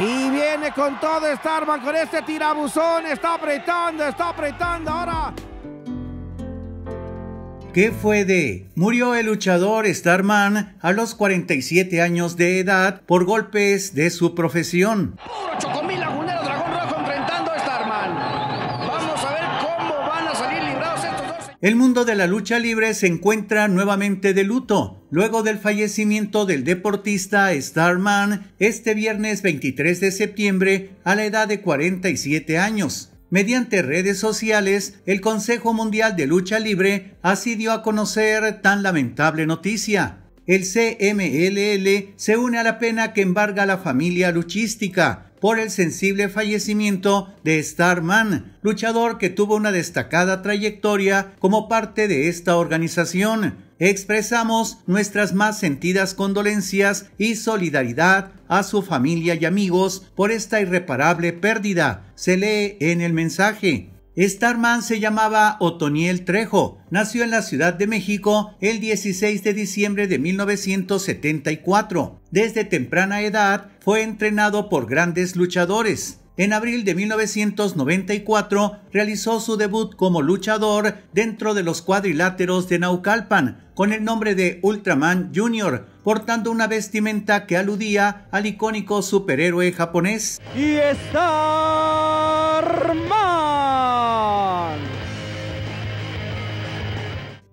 Y viene con todo Starman con este tirabuzón. Está apretando, está apretando ahora. ¿Qué fue de? Murió el luchador Starman a los 47 años de edad por golpes de su profesión. El mundo de la lucha libre se encuentra nuevamente de luto, luego del fallecimiento del deportista Starman este viernes 23 de septiembre a la edad de 47 años. Mediante redes sociales, el Consejo Mundial de Lucha Libre así dio a conocer tan lamentable noticia. El CMLL se une a la pena que embarga a la familia luchística, por el sensible fallecimiento de Starman, luchador que tuvo una destacada trayectoria como parte de esta organización. Expresamos nuestras más sentidas condolencias y solidaridad a su familia y amigos por esta irreparable pérdida, se lee en el mensaje. Starman se llamaba Otoniel Trejo. Nació en la Ciudad de México el 16 de diciembre de 1974. Desde temprana edad fue entrenado por grandes luchadores. En abril de 1994 realizó su debut como luchador dentro de los cuadriláteros de Naucalpan con el nombre de Ultraman Jr., portando una vestimenta que aludía al icónico superhéroe japonés. Y está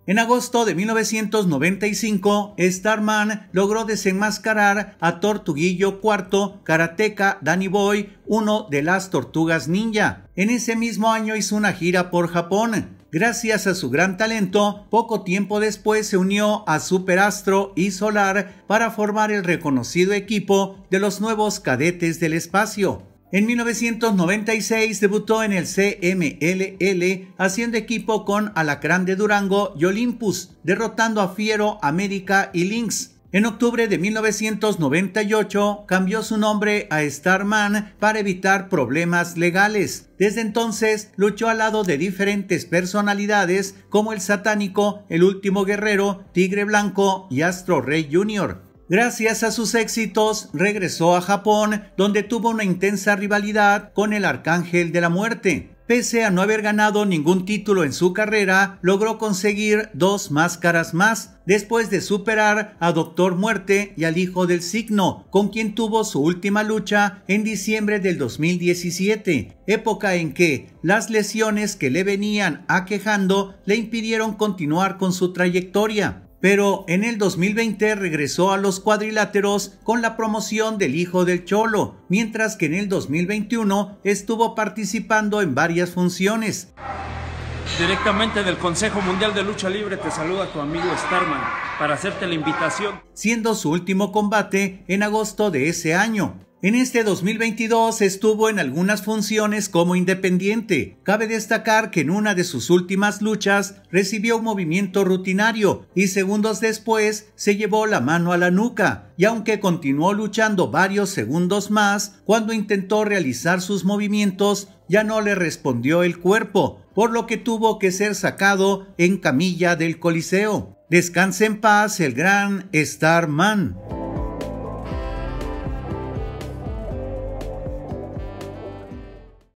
En agosto de 1995, Starman logró desenmascarar a Tortuguillo IV, Karateka Danny Boy, uno de las Tortugas Ninja. En ese mismo año hizo una gira por Japón. Gracias a su gran talento, poco tiempo después se unió a Superastro y Solar para formar el reconocido equipo de los nuevos cadetes del espacio. En 1996 debutó en el CMLL haciendo equipo con Alacrán de Durango y Olympus, derrotando a Fiero, América y Lynx. En octubre de 1998 cambió su nombre a Starman para evitar problemas legales. Desde entonces luchó al lado de diferentes personalidades como el Satánico, el Último Guerrero, Tigre Blanco y Astro Rey Jr. Gracias a sus éxitos, regresó a Japón, donde tuvo una intensa rivalidad con el Arcángel de la Muerte. Pese a no haber ganado ningún título en su carrera, logró conseguir dos máscaras más, después de superar a Doctor Muerte y al Hijo del Signo, con quien tuvo su última lucha en diciembre del 2017, época en que las lesiones que le venían aquejando le impidieron continuar con su trayectoria. Pero en el 2020 regresó a los cuadriláteros con la promoción del hijo del Cholo, mientras que en el 2021 estuvo participando en varias funciones. Directamente del Consejo Mundial de Lucha Libre te saluda tu amigo Starman para hacerte la invitación. Siendo su último combate en agosto de ese año, en este 2022 estuvo en algunas funciones como independiente. Cabe destacar que en una de sus últimas luchas recibió un movimiento rutinario y segundos después se llevó la mano a la nuca. Y aunque continuó luchando varios segundos más, cuando intentó realizar sus movimientos, ya no le respondió el cuerpo, por lo que tuvo que ser sacado en camilla del Coliseo. Descanse en paz el gran Starman.